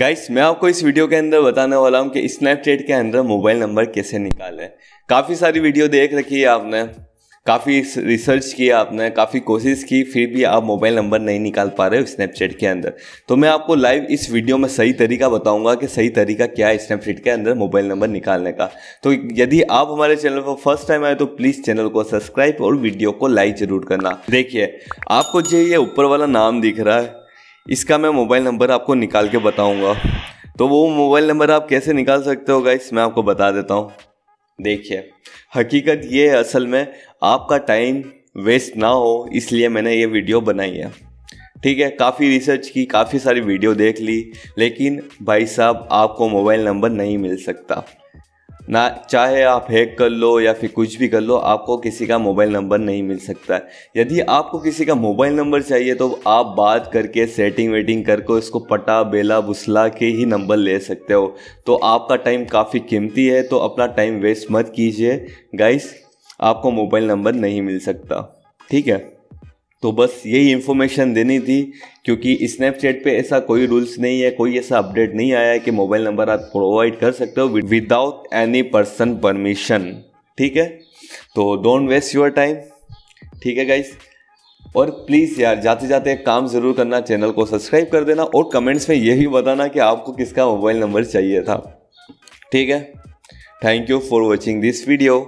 guys मैं आपको इस वीडियो के अंदर बताने वाला हूँ कि स्नैपचैट के अंदर मोबाइल नंबर कैसे निकालें काफ़ी सारी वीडियो देख रखी है आपने काफ़ी रिसर्च किया आपने काफ़ी कोशिश की फिर भी आप मोबाइल नंबर नहीं निकाल पा रहे हो स्नैपचैट के अंदर तो मैं आपको लाइव इस वीडियो में सही तरीका बताऊंगा कि सही तरीका क्या है स्नैपचैट के अंदर मोबाइल नंबर निकालने का तो यदि आप हमारे चैनल पर फर्स्ट टाइम आए तो प्लीज़ चैनल को सब्सक्राइब और वीडियो को लाइक जरूर करना देखिए आपको जो ये ऊपर वाला नाम दिख रहा है इसका मैं मोबाइल नंबर आपको निकाल के बताऊँगा तो वो मोबाइल नंबर आप कैसे निकाल सकते हो गाइस मैं आपको बता देता हूँ देखिए हकीकत ये है असल में आपका टाइम वेस्ट ना हो इसलिए मैंने ये वीडियो बनाई है ठीक है काफ़ी रिसर्च की काफ़ी सारी वीडियो देख ली लेकिन भाई साहब आपको मोबाइल नंबर नहीं मिल सकता ना चाहे आप हैक कर लो या फिर कुछ भी कर लो आपको किसी का मोबाइल नंबर नहीं मिल सकता है यदि आपको किसी का मोबाइल नंबर चाहिए तो आप बात करके सेटिंग वेटिंग करके उसको पटा बेला बुसला के ही नंबर ले सकते हो तो आपका टाइम काफ़ी कीमती है तो अपना टाइम वेस्ट मत कीजिए गाइस आपको मोबाइल नंबर नहीं मिल सकता ठीक है तो बस यही इन्फॉर्मेशन देनी थी क्योंकि स्नैपचैट पे ऐसा कोई रूल्स नहीं है कोई ऐसा अपडेट नहीं आया है कि मोबाइल नंबर आप प्रोवाइड कर सकते हो विदाउट एनी पर्सन परमिशन ठीक है तो डोंट वेस्ट योर टाइम ठीक है गाइस और प्लीज़ यार जाते जाते एक काम ज़रूर करना चैनल को सब्सक्राइब कर देना और कमेंट्स में यही बताना कि आपको किसका मोबाइल नंबर चाहिए था ठीक है thank you for watching this video